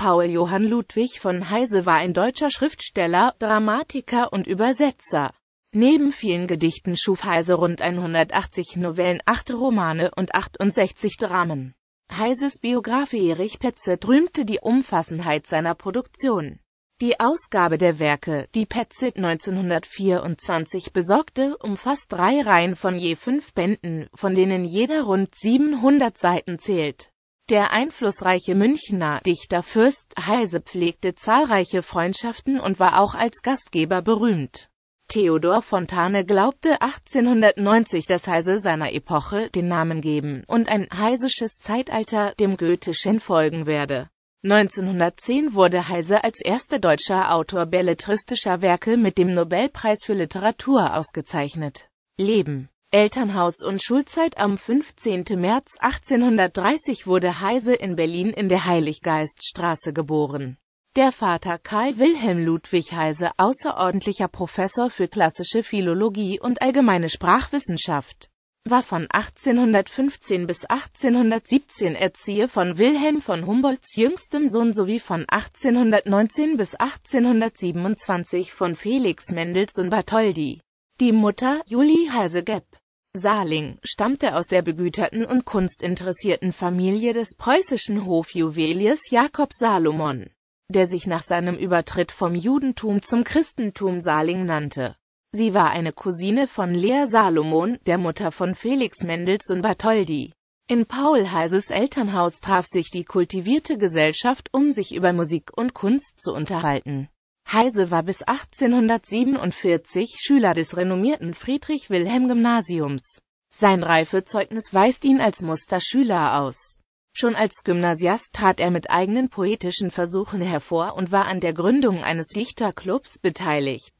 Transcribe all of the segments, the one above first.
Paul Johann Ludwig von Heise war ein deutscher Schriftsteller, Dramatiker und Übersetzer. Neben vielen Gedichten schuf Heise rund 180 Novellen, 8 Romane und 68 Dramen. Heises Biograf Erich Petze rühmte die Umfassenheit seiner Produktion. Die Ausgabe der Werke, die Petze 1924 besorgte, umfasst drei Reihen von je fünf Bänden, von denen jeder rund 700 Seiten zählt. Der einflussreiche Münchner Dichter Fürst Heise pflegte zahlreiche Freundschaften und war auch als Gastgeber berühmt. Theodor Fontane glaubte 1890, dass Heise seiner Epoche den Namen geben und ein heisisches Zeitalter dem Goetheschen folgen werde. 1910 wurde Heise als erster deutscher Autor belletristischer Werke mit dem Nobelpreis für Literatur ausgezeichnet. Leben Elternhaus und Schulzeit Am 15. März 1830 wurde Heise in Berlin in der Heiliggeiststraße geboren. Der Vater Karl Wilhelm Ludwig Heise, außerordentlicher Professor für klassische Philologie und allgemeine Sprachwissenschaft, war von 1815 bis 1817 Erzieher von Wilhelm von Humboldts jüngstem Sohn sowie von 1819 bis 1827 von Felix Mendelssohn Bartholdy. Die Mutter, Julie Heise-Gepp, Saling, stammte aus der begüterten und kunstinteressierten Familie des preußischen Hofjuweliers Jakob Salomon, der sich nach seinem Übertritt vom Judentum zum Christentum Saling nannte. Sie war eine Cousine von Lea Salomon, der Mutter von Felix Mendelssohn Bartholdy. In Paul Heises Elternhaus traf sich die kultivierte Gesellschaft, um sich über Musik und Kunst zu unterhalten. Heise war bis 1847 Schüler des renommierten Friedrich-Wilhelm-Gymnasiums. Sein Reifezeugnis weist ihn als Musterschüler aus. Schon als Gymnasiast trat er mit eigenen poetischen Versuchen hervor und war an der Gründung eines Dichterclubs beteiligt.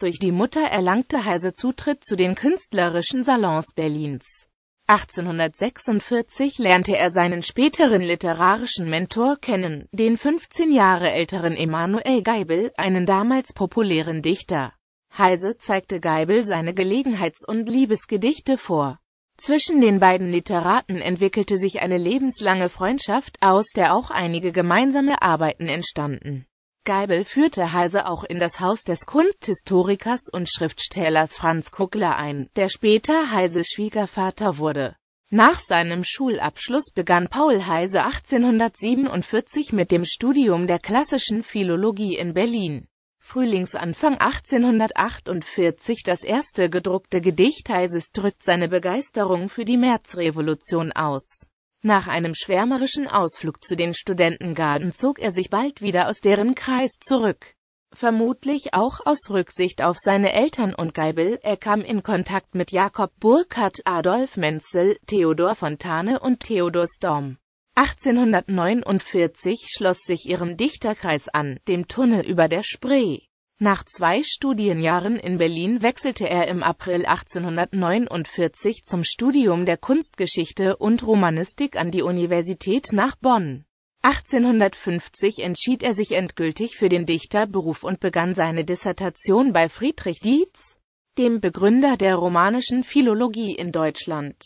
Durch die Mutter erlangte Heise Zutritt zu den künstlerischen Salons Berlins. 1846 lernte er seinen späteren literarischen Mentor kennen, den 15 Jahre älteren Emanuel Geibel, einen damals populären Dichter. Heise zeigte Geibel seine Gelegenheits- und Liebesgedichte vor. Zwischen den beiden Literaten entwickelte sich eine lebenslange Freundschaft, aus der auch einige gemeinsame Arbeiten entstanden. Geibel führte Heise auch in das Haus des Kunsthistorikers und Schriftstellers Franz Kuckler ein, der später Heises Schwiegervater wurde. Nach seinem Schulabschluss begann Paul Heise 1847 mit dem Studium der klassischen Philologie in Berlin. Frühlingsanfang 1848 das erste gedruckte Gedicht Heises drückt seine Begeisterung für die Märzrevolution aus nach einem schwärmerischen Ausflug zu den Studentengarden zog er sich bald wieder aus deren Kreis zurück. Vermutlich auch aus Rücksicht auf seine Eltern und Geibel, er kam in Kontakt mit Jakob Burkhardt, Adolf Menzel, Theodor Fontane und Theodor Storm. 1849 schloss sich ihrem Dichterkreis an, dem Tunnel über der Spree. Nach zwei Studienjahren in Berlin wechselte er im April 1849 zum Studium der Kunstgeschichte und Romanistik an die Universität nach Bonn. 1850 entschied er sich endgültig für den Dichterberuf und begann seine Dissertation bei Friedrich Dietz, dem Begründer der romanischen Philologie in Deutschland.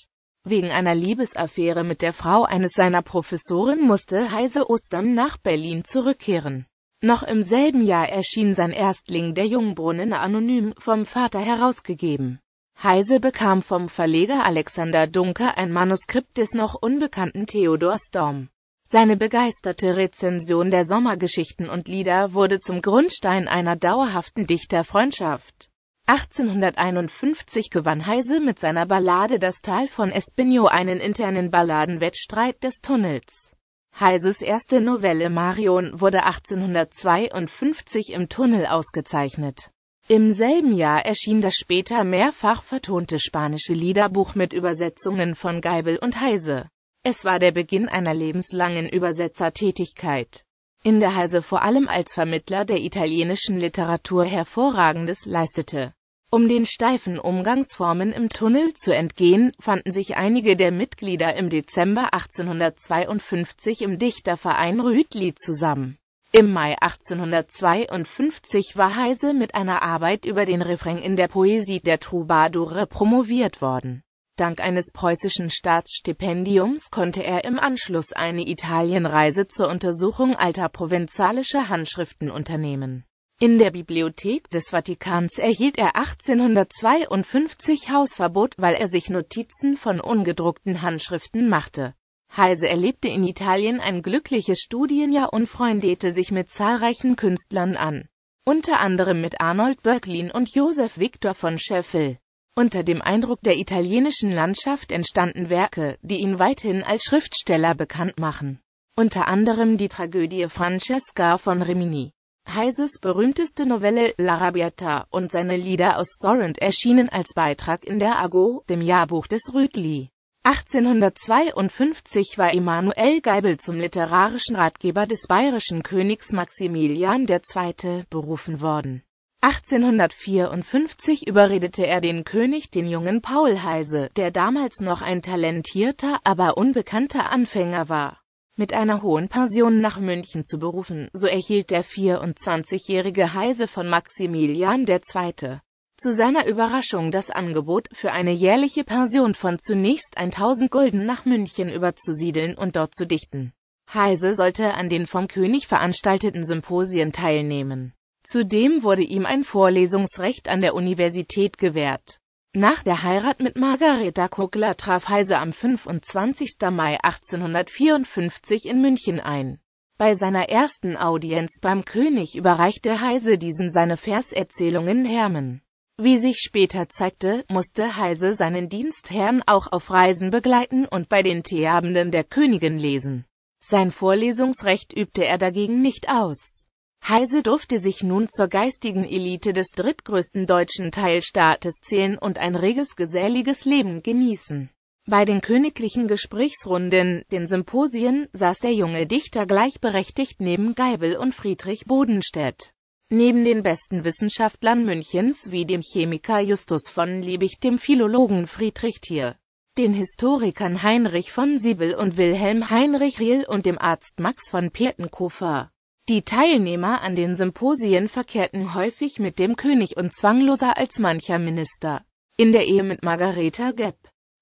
Wegen einer Liebesaffäre mit der Frau eines seiner Professoren musste Heise Ostern nach Berlin zurückkehren. Noch im selben Jahr erschien sein Erstling Der Jungbrunnen anonym, vom Vater herausgegeben. Heise bekam vom Verleger Alexander Dunker ein Manuskript des noch unbekannten Theodor Storm. Seine begeisterte Rezension der Sommergeschichten und Lieder wurde zum Grundstein einer dauerhaften Dichterfreundschaft. 1851 gewann Heise mit seiner Ballade Das Tal von Espinho einen internen Balladenwettstreit des Tunnels. Heises erste Novelle Marion wurde 1852 im Tunnel ausgezeichnet. Im selben Jahr erschien das später mehrfach vertonte spanische Liederbuch mit Übersetzungen von Geibel und Heise. Es war der Beginn einer lebenslangen Übersetzertätigkeit, in der Heise vor allem als Vermittler der italienischen Literatur Hervorragendes leistete um den steifen Umgangsformen im Tunnel zu entgehen, fanden sich einige der Mitglieder im Dezember 1852 im Dichterverein Rüdli zusammen. Im Mai 1852 war Heise mit einer Arbeit über den Refrain in der Poesie der Troubadoure promoviert worden. Dank eines preußischen Staatsstipendiums konnte er im Anschluss eine Italienreise zur Untersuchung alter provenzalischer Handschriften unternehmen. In der Bibliothek des Vatikans erhielt er 1852 Hausverbot, weil er sich Notizen von ungedruckten Handschriften machte. Heise erlebte in Italien ein glückliches Studienjahr und freundete sich mit zahlreichen Künstlern an, unter anderem mit Arnold Böcklin und Josef Victor von Scheffel. Unter dem Eindruck der italienischen Landschaft entstanden Werke, die ihn weithin als Schriftsteller bekannt machen, unter anderem die Tragödie Francesca von Rimini. Heises berühmteste Novelle La Rabiata und seine Lieder aus Sorrent erschienen als Beitrag in der Ago, dem Jahrbuch des Rütli. 1852 war Emanuel Geibel zum literarischen Ratgeber des bayerischen Königs Maximilian II. berufen worden. 1854 überredete er den König, den jungen Paul Heise, der damals noch ein talentierter, aber unbekannter Anfänger war, mit einer hohen Pension nach München zu berufen, so erhielt der 24-jährige Heise von Maximilian II. zu seiner Überraschung das Angebot, für eine jährliche Pension von zunächst 1000 Gulden nach München überzusiedeln und dort zu dichten. Heise sollte an den vom König veranstalteten Symposien teilnehmen. Zudem wurde ihm ein Vorlesungsrecht an der Universität gewährt. Nach der Heirat mit Margareta Kogler traf Heise am 25. Mai 1854 in München ein. Bei seiner ersten Audienz beim König überreichte Heise diesem seine Verserzählungen Hermen. Wie sich später zeigte, musste Heise seinen Dienstherrn auch auf Reisen begleiten und bei den Teeabenden der Königin lesen. Sein Vorlesungsrecht übte er dagegen nicht aus. Heise durfte sich nun zur geistigen Elite des drittgrößten deutschen Teilstaates zählen und ein reges geselliges Leben genießen. Bei den königlichen Gesprächsrunden, den Symposien, saß der junge Dichter gleichberechtigt neben Geibel und Friedrich Bodenstedt. Neben den besten Wissenschaftlern Münchens wie dem Chemiker Justus von Liebig, dem Philologen Friedrich Thier, den Historikern Heinrich von Siebel und Wilhelm Heinrich Riel und dem Arzt Max von Plettenkofer die Teilnehmer an den Symposien verkehrten häufig mit dem König und zwangloser als mancher Minister. In der Ehe mit Margareta Gepp.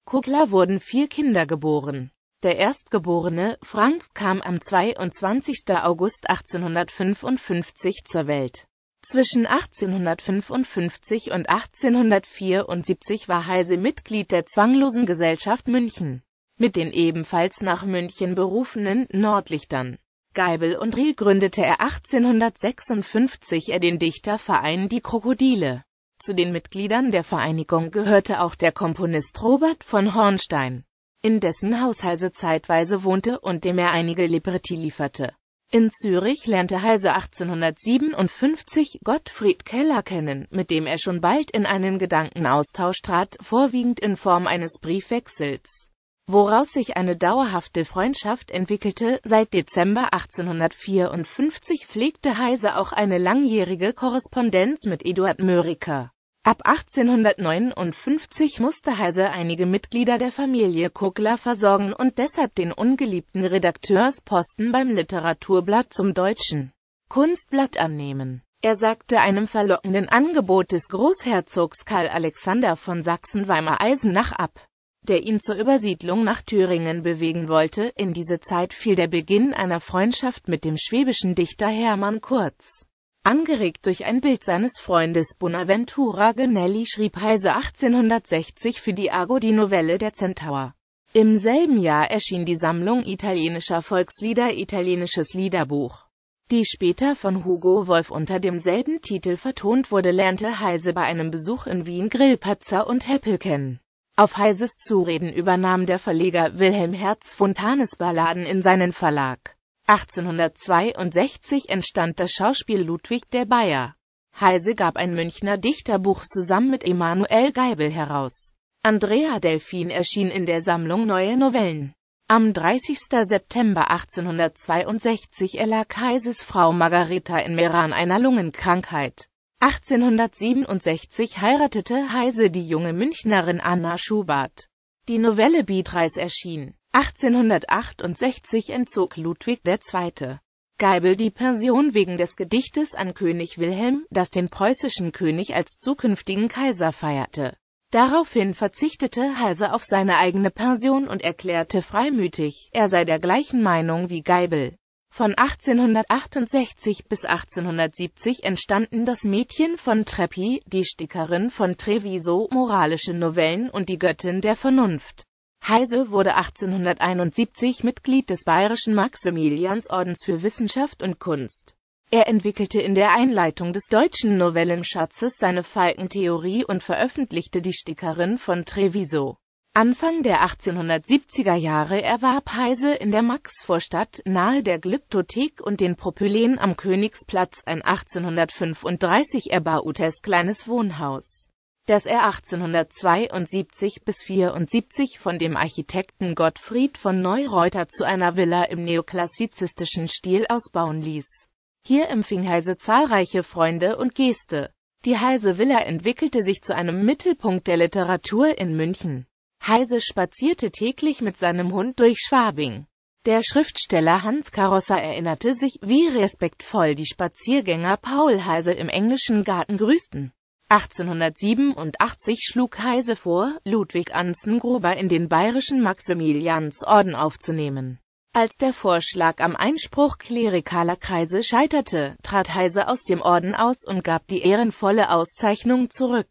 Kuckler wurden vier Kinder geboren. Der Erstgeborene, Frank, kam am 22. August 1855 zur Welt. Zwischen 1855 und 1874 war Heise Mitglied der Zwanglosen Gesellschaft München, mit den ebenfalls nach München berufenen Nordlichtern Geibel und Riel gründete er 1856 er den Dichterverein Die Krokodile. Zu den Mitgliedern der Vereinigung gehörte auch der Komponist Robert von Hornstein, in dessen Haus Heise zeitweise wohnte und dem er einige Libretti lieferte. In Zürich lernte Heise 1857 Gottfried Keller kennen, mit dem er schon bald in einen Gedankenaustausch trat, vorwiegend in Form eines Briefwechsels woraus sich eine dauerhafte Freundschaft entwickelte. Seit Dezember 1854 pflegte Heise auch eine langjährige Korrespondenz mit Eduard Mörike. Ab 1859 musste Heise einige Mitglieder der Familie Kuckler versorgen und deshalb den ungeliebten Redakteursposten beim Literaturblatt zum Deutschen Kunstblatt annehmen. Er sagte einem verlockenden Angebot des Großherzogs Karl Alexander von Sachsen-Weimar-Eisenach ab der ihn zur Übersiedlung nach Thüringen bewegen wollte. In diese Zeit fiel der Beginn einer Freundschaft mit dem schwäbischen Dichter Hermann Kurz. Angeregt durch ein Bild seines Freundes Bonaventura Genelli schrieb Heise 1860 für die Argo die Novelle Der Centaur. Im selben Jahr erschien die Sammlung italienischer Volkslieder Italienisches Liederbuch. Die später von Hugo Wolf unter demselben Titel vertont wurde, lernte Heise bei einem Besuch in Wien Grillpatzer und Heppel kennen. Auf Heises Zureden übernahm der Verleger Wilhelm Herz Fontanes Balladen in seinen Verlag. 1862 entstand das Schauspiel Ludwig der Bayer. Heise gab ein Münchner Dichterbuch zusammen mit Emanuel Geibel heraus. Andrea Delfin erschien in der Sammlung Neue Novellen. Am 30. September 1862 erlag Heises Frau Margareta in Meran einer Lungenkrankheit. 1867 heiratete Heise die junge Münchnerin Anna Schubert. Die Novelle Beatreis erschien. 1868 entzog Ludwig II. Geibel die Pension wegen des Gedichtes an König Wilhelm, das den preußischen König als zukünftigen Kaiser feierte. Daraufhin verzichtete Heise auf seine eigene Pension und erklärte freimütig, er sei der gleichen Meinung wie Geibel. Von 1868 bis 1870 entstanden Das Mädchen von Treppi, Die Stickerin von Treviso, Moralische Novellen und Die Göttin der Vernunft. Heise wurde 1871 Mitglied des Bayerischen Maximiliansordens für Wissenschaft und Kunst. Er entwickelte in der Einleitung des deutschen Novellenschatzes seine Falkentheorie und veröffentlichte Die Stickerin von Treviso. Anfang der 1870er Jahre erwarb Heise in der Maxvorstadt nahe der Glyptothek und den Propyläen am Königsplatz ein 1835 erbautes kleines Wohnhaus, das er 1872 bis 74 von dem Architekten Gottfried von Neureuter zu einer Villa im neoklassizistischen Stil ausbauen ließ. Hier empfing Heise zahlreiche Freunde und Gäste. Die Heise Villa entwickelte sich zu einem Mittelpunkt der Literatur in München. Heise spazierte täglich mit seinem Hund durch Schwabing. Der Schriftsteller Hans Karosser erinnerte sich, wie respektvoll die Spaziergänger Paul Heise im englischen Garten grüßten. 1887 schlug Heise vor, Ludwig Anzengruber in den bayerischen Maximiliansorden aufzunehmen. Als der Vorschlag am Einspruch klerikaler Kreise scheiterte, trat Heise aus dem Orden aus und gab die ehrenvolle Auszeichnung zurück.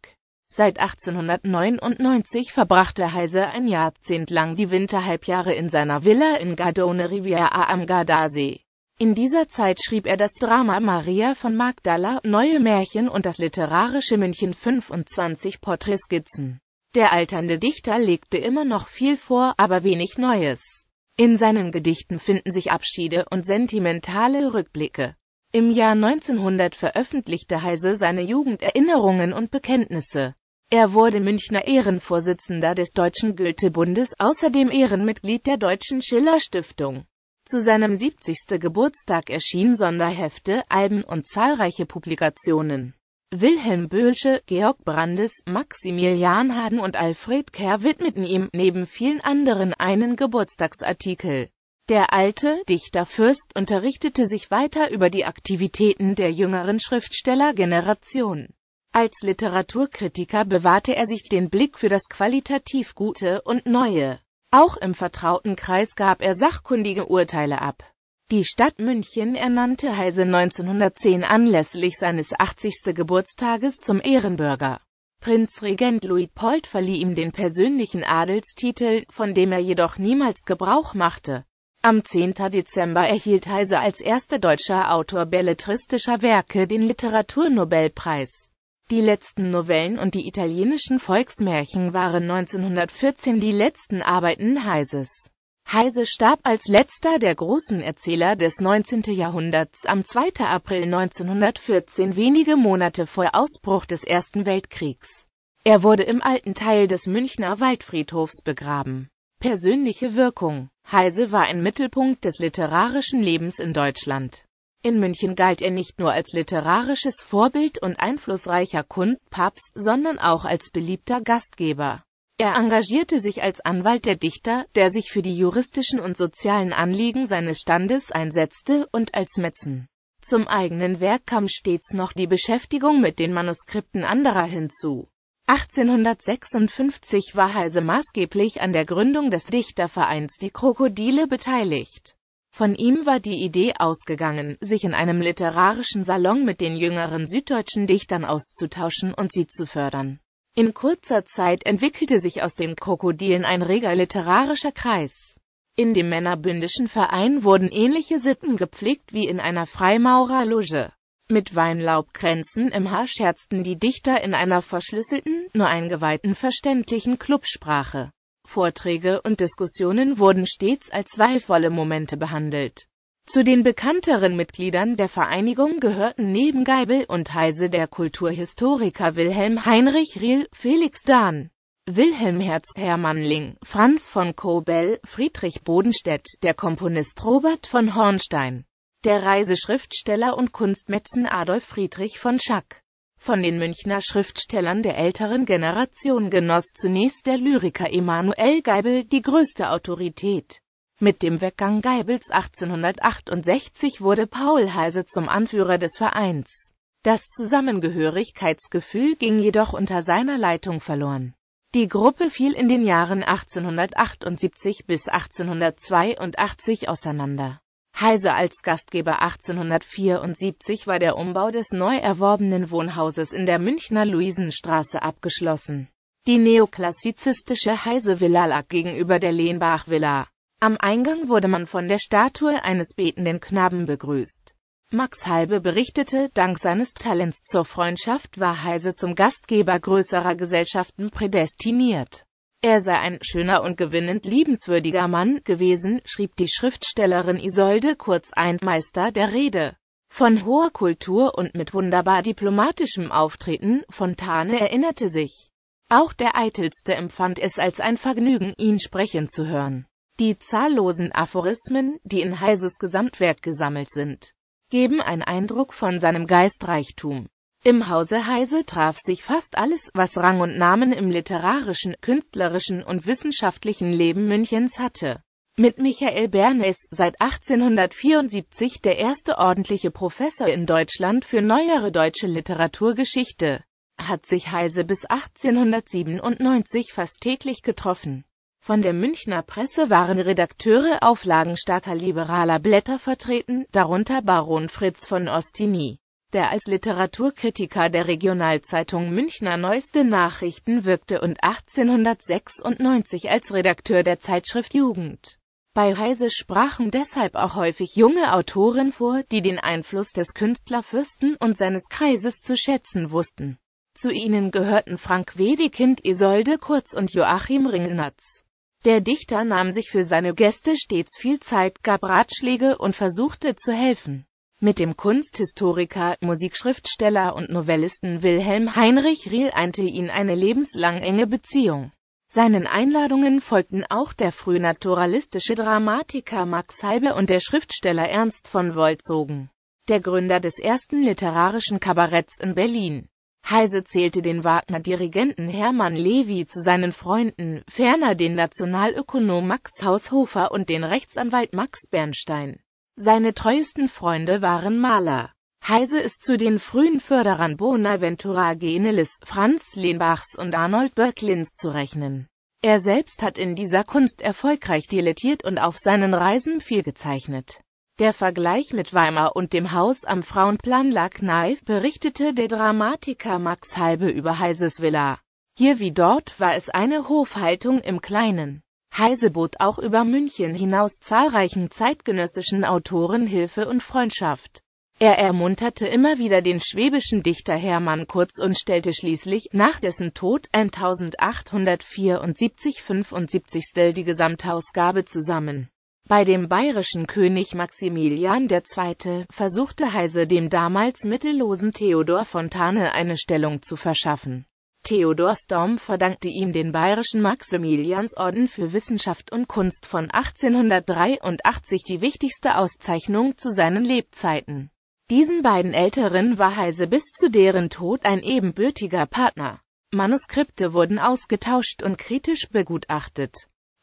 Seit 1899 verbrachte Heise ein Jahrzehnt lang die Winterhalbjahre in seiner Villa in Gardone Riviera am Gardasee. In dieser Zeit schrieb er das Drama Maria von Magdala, Neue Märchen und das literarische München 25 Porträtskizzen. Der alternde Dichter legte immer noch viel vor, aber wenig Neues. In seinen Gedichten finden sich Abschiede und sentimentale Rückblicke. Im Jahr 1900 veröffentlichte Heise seine Jugenderinnerungen und Bekenntnisse. Er wurde Münchner Ehrenvorsitzender des Deutschen Goethe-Bundes, außerdem Ehrenmitglied der Deutschen Schiller-Stiftung. Zu seinem 70. Geburtstag erschienen Sonderhefte, Alben und zahlreiche Publikationen. Wilhelm Böhlsche, Georg Brandes, Maximilian Haden und Alfred Kerr widmeten ihm, neben vielen anderen, einen Geburtstagsartikel. Der alte, Dichterfürst unterrichtete sich weiter über die Aktivitäten der jüngeren Schriftstellergeneration. Als Literaturkritiker bewahrte er sich den Blick für das qualitativ Gute und Neue. Auch im vertrauten Kreis gab er sachkundige Urteile ab. Die Stadt München ernannte Heise 1910 anlässlich seines 80. Geburtstages zum Ehrenbürger. Prinzregent Luitpold verlieh ihm den persönlichen Adelstitel, von dem er jedoch niemals Gebrauch machte. Am 10. Dezember erhielt Heise als erster deutscher Autor belletristischer Werke den Literaturnobelpreis. Die letzten Novellen und die italienischen Volksmärchen waren 1914 die letzten Arbeiten Heises. Heise starb als letzter der großen Erzähler des 19. Jahrhunderts am 2. April 1914, wenige Monate vor Ausbruch des Ersten Weltkriegs. Er wurde im alten Teil des Münchner Waldfriedhofs begraben. Persönliche Wirkung Heise war ein Mittelpunkt des literarischen Lebens in Deutschland. In München galt er nicht nur als literarisches Vorbild und einflussreicher Kunstpapst, sondern auch als beliebter Gastgeber. Er engagierte sich als Anwalt der Dichter, der sich für die juristischen und sozialen Anliegen seines Standes einsetzte, und als Metzen. Zum eigenen Werk kam stets noch die Beschäftigung mit den Manuskripten anderer hinzu. 1856 war Heise maßgeblich an der Gründung des Dichtervereins Die Krokodile beteiligt. Von ihm war die Idee ausgegangen, sich in einem literarischen Salon mit den jüngeren süddeutschen Dichtern auszutauschen und sie zu fördern. In kurzer Zeit entwickelte sich aus den Krokodilen ein reger literarischer Kreis. In dem männerbündischen Verein wurden ähnliche Sitten gepflegt wie in einer Freimaurerloge. Mit Weinlaubkränzen im Haar scherzten die Dichter in einer verschlüsselten, nur Eingeweihten verständlichen Clubsprache. Vorträge und Diskussionen wurden stets als zweifelvolle Momente behandelt. Zu den bekannteren Mitgliedern der Vereinigung gehörten neben Geibel und Heise der Kulturhistoriker Wilhelm Heinrich Riel, Felix Dahn, Wilhelm Herz Hermannling, Franz von Kobel, Friedrich Bodenstedt, der Komponist Robert von Hornstein, der Reiseschriftsteller und Kunstmetzen Adolf Friedrich von Schack. Von den Münchner Schriftstellern der älteren Generation genoss zunächst der Lyriker Emanuel Geibel die größte Autorität. Mit dem Weggang Geibels 1868 wurde Paul Heise zum Anführer des Vereins. Das Zusammengehörigkeitsgefühl ging jedoch unter seiner Leitung verloren. Die Gruppe fiel in den Jahren 1878 bis 1882 auseinander. Heise als Gastgeber 1874 war der Umbau des neu erworbenen Wohnhauses in der Münchner Luisenstraße abgeschlossen. Die neoklassizistische Heise-Villa lag gegenüber der Lehnbach-Villa. Am Eingang wurde man von der Statue eines betenden Knaben begrüßt. Max Halbe berichtete, dank seines Talents zur Freundschaft war Heise zum Gastgeber größerer Gesellschaften prädestiniert. Er sei ein schöner und gewinnend liebenswürdiger Mann gewesen, schrieb die Schriftstellerin Isolde Kurz ein Meister der Rede. Von hoher Kultur und mit wunderbar diplomatischem Auftreten, Fontane erinnerte sich. Auch der Eitelste empfand es als ein Vergnügen, ihn sprechen zu hören. Die zahllosen Aphorismen, die in Heises Gesamtwerk gesammelt sind, geben einen Eindruck von seinem Geistreichtum. Im Hause Heise traf sich fast alles, was Rang und Namen im literarischen, künstlerischen und wissenschaftlichen Leben Münchens hatte. Mit Michael Bernes, seit 1874 der erste ordentliche Professor in Deutschland für neuere deutsche Literaturgeschichte, hat sich Heise bis 1897 fast täglich getroffen. Von der Münchner Presse waren Redakteure auflagenstarker liberaler Blätter vertreten, darunter Baron Fritz von Ostini der als Literaturkritiker der Regionalzeitung Münchner Neueste Nachrichten wirkte und 1896 als Redakteur der Zeitschrift Jugend. Bei Heise sprachen deshalb auch häufig junge Autoren vor, die den Einfluss des Künstlerfürsten und seines Kreises zu schätzen wussten. Zu ihnen gehörten Frank Wedekind, Isolde Kurz und Joachim Ringnatz. Der Dichter nahm sich für seine Gäste stets viel Zeit, gab Ratschläge und versuchte zu helfen mit dem Kunsthistoriker, Musikschriftsteller und Novellisten Wilhelm Heinrich Riehl einte ihn eine lebenslang enge Beziehung. Seinen Einladungen folgten auch der frühnaturalistische Dramatiker Max Halbe und der Schriftsteller Ernst von Wolzogen, der Gründer des ersten literarischen Kabaretts in Berlin. Heise zählte den Wagner-Dirigenten Hermann Levi zu seinen Freunden, ferner den Nationalökonom Max Haushofer und den Rechtsanwalt Max Bernstein. Seine treuesten Freunde waren Maler. Heise ist zu den frühen Förderern Bonaventura Genelis, Franz Lehnbachs und Arnold Böcklins zu rechnen. Er selbst hat in dieser Kunst erfolgreich dilettiert und auf seinen Reisen viel gezeichnet. Der Vergleich mit Weimar und dem Haus am Frauenplan lag nahe, berichtete der Dramatiker Max Halbe über Heises Villa. Hier wie dort war es eine Hofhaltung im Kleinen. Heise bot auch über München hinaus zahlreichen zeitgenössischen Autoren Hilfe und Freundschaft. Er ermunterte immer wieder den schwäbischen Dichter Hermann Kurz und stellte schließlich, nach dessen Tod 1874-75 die Gesamtausgabe zusammen. Bei dem bayerischen König Maximilian II. versuchte Heise dem damals mittellosen Theodor Fontane eine Stellung zu verschaffen. Theodor Storm verdankte ihm den Bayerischen Maximiliansorden für Wissenschaft und Kunst von 1883 die wichtigste Auszeichnung zu seinen Lebzeiten. Diesen beiden Älteren war Heise bis zu deren Tod ein ebenbürtiger Partner. Manuskripte wurden ausgetauscht und kritisch begutachtet.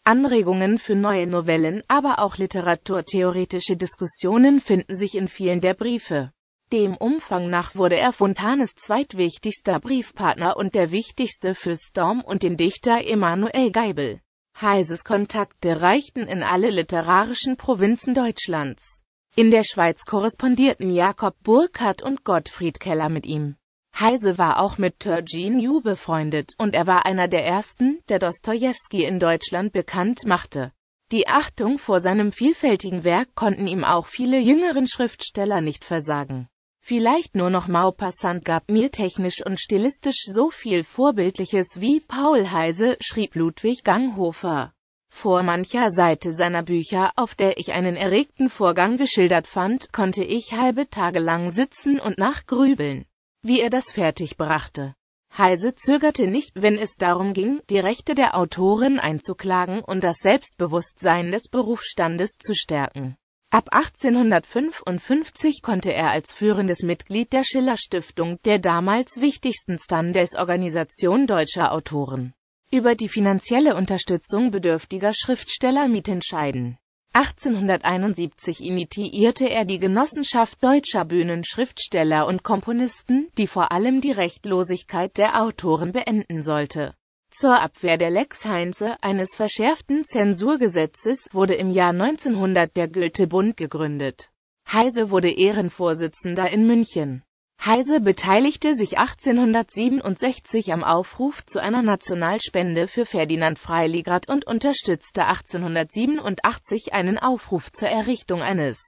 Anregungen für neue Novellen, aber auch literaturtheoretische Diskussionen finden sich in vielen der Briefe. Dem Umfang nach wurde er Fontanes zweitwichtigster Briefpartner und der wichtigste für Storm und den Dichter Emanuel Geibel. Heises Kontakte reichten in alle literarischen Provinzen Deutschlands. In der Schweiz korrespondierten Jakob Burckhardt und Gottfried Keller mit ihm. Heise war auch mit Turgeon Yu befreundet und er war einer der ersten, der Dostojewski in Deutschland bekannt machte. Die Achtung vor seinem vielfältigen Werk konnten ihm auch viele jüngeren Schriftsteller nicht versagen. Vielleicht nur noch Maupassant gab mir technisch und stilistisch so viel Vorbildliches wie Paul Heise, schrieb Ludwig Ganghofer. Vor mancher Seite seiner Bücher, auf der ich einen erregten Vorgang geschildert fand, konnte ich halbe Tage lang sitzen und nachgrübeln, wie er das fertig brachte. Heise zögerte nicht, wenn es darum ging, die Rechte der Autorin einzuklagen und das Selbstbewusstsein des Berufsstandes zu stärken. Ab 1855 konnte er als führendes Mitglied der Schiller-Stiftung, der damals wichtigsten Standesorganisation deutscher Autoren, über die finanzielle Unterstützung bedürftiger Schriftsteller mitentscheiden. 1871 initiierte er die Genossenschaft deutscher Bühnenschriftsteller und Komponisten, die vor allem die Rechtlosigkeit der Autoren beenden sollte zur Abwehr der Lex Heinze, eines verschärften Zensurgesetzes, wurde im Jahr 1900 der Goethe-Bund gegründet. Heise wurde Ehrenvorsitzender in München. Heise beteiligte sich 1867 am Aufruf zu einer Nationalspende für Ferdinand Freiligrad und unterstützte 1887 einen Aufruf zur Errichtung eines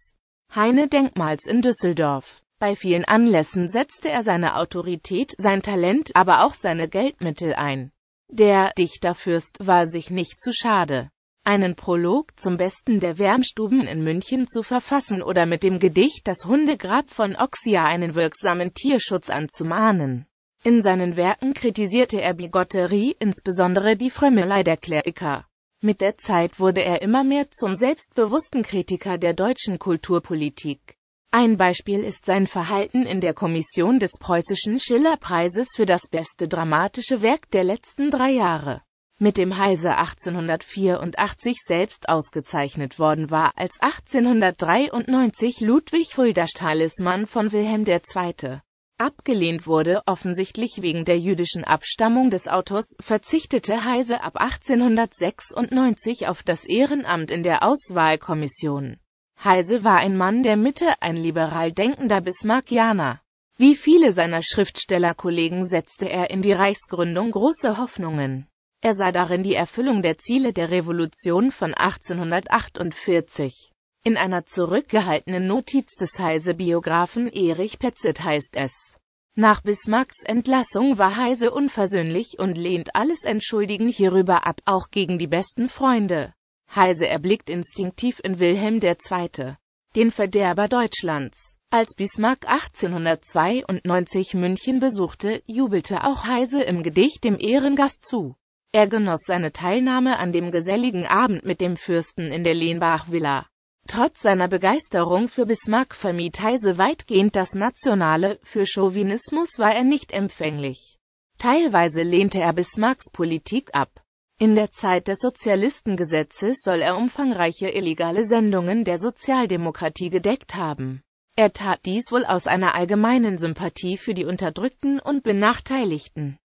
Heine-Denkmals in Düsseldorf. Bei vielen Anlässen setzte er seine Autorität, sein Talent, aber auch seine Geldmittel ein. Der Dichterfürst war sich nicht zu schade, einen Prolog zum Besten der Wärmstuben in München zu verfassen oder mit dem Gedicht Das Hundegrab von Oxia einen wirksamen Tierschutz anzumahnen. In seinen Werken kritisierte er Bigotterie, insbesondere die Frömmelei der Kleriker. Mit der Zeit wurde er immer mehr zum selbstbewussten Kritiker der deutschen Kulturpolitik. Ein Beispiel ist sein Verhalten in der Kommission des Preußischen Schillerpreises für das beste dramatische Werk der letzten drei Jahre mit dem Heise 1884 selbst ausgezeichnet worden war, als 1893 Ludwig Fuldasch Talisman von Wilhelm II. abgelehnt wurde, offensichtlich wegen der jüdischen Abstammung des Autors, verzichtete Heise ab 1896 auf das Ehrenamt in der Auswahlkommission. Heise war ein Mann der Mitte, ein liberal denkender Bismarckianer. Wie viele seiner Schriftstellerkollegen setzte er in die Reichsgründung große Hoffnungen. Er sah darin die Erfüllung der Ziele der Revolution von 1848. In einer zurückgehaltenen Notiz des Heise-Biografen Erich Petzet heißt es, nach Bismarcks Entlassung war Heise unversöhnlich und lehnt alles Entschuldigen hierüber ab, auch gegen die besten Freunde. Heise erblickt instinktiv in Wilhelm II., den Verderber Deutschlands. Als Bismarck 1892 München besuchte, jubelte auch Heise im Gedicht dem Ehrengast zu. Er genoss seine Teilnahme an dem geselligen Abend mit dem Fürsten in der Lehnbach-Villa. Trotz seiner Begeisterung für Bismarck vermied Heise weitgehend das Nationale, für Chauvinismus war er nicht empfänglich. Teilweise lehnte er Bismarcks Politik ab. In der Zeit des Sozialistengesetzes soll er umfangreiche illegale Sendungen der Sozialdemokratie gedeckt haben. Er tat dies wohl aus einer allgemeinen Sympathie für die Unterdrückten und Benachteiligten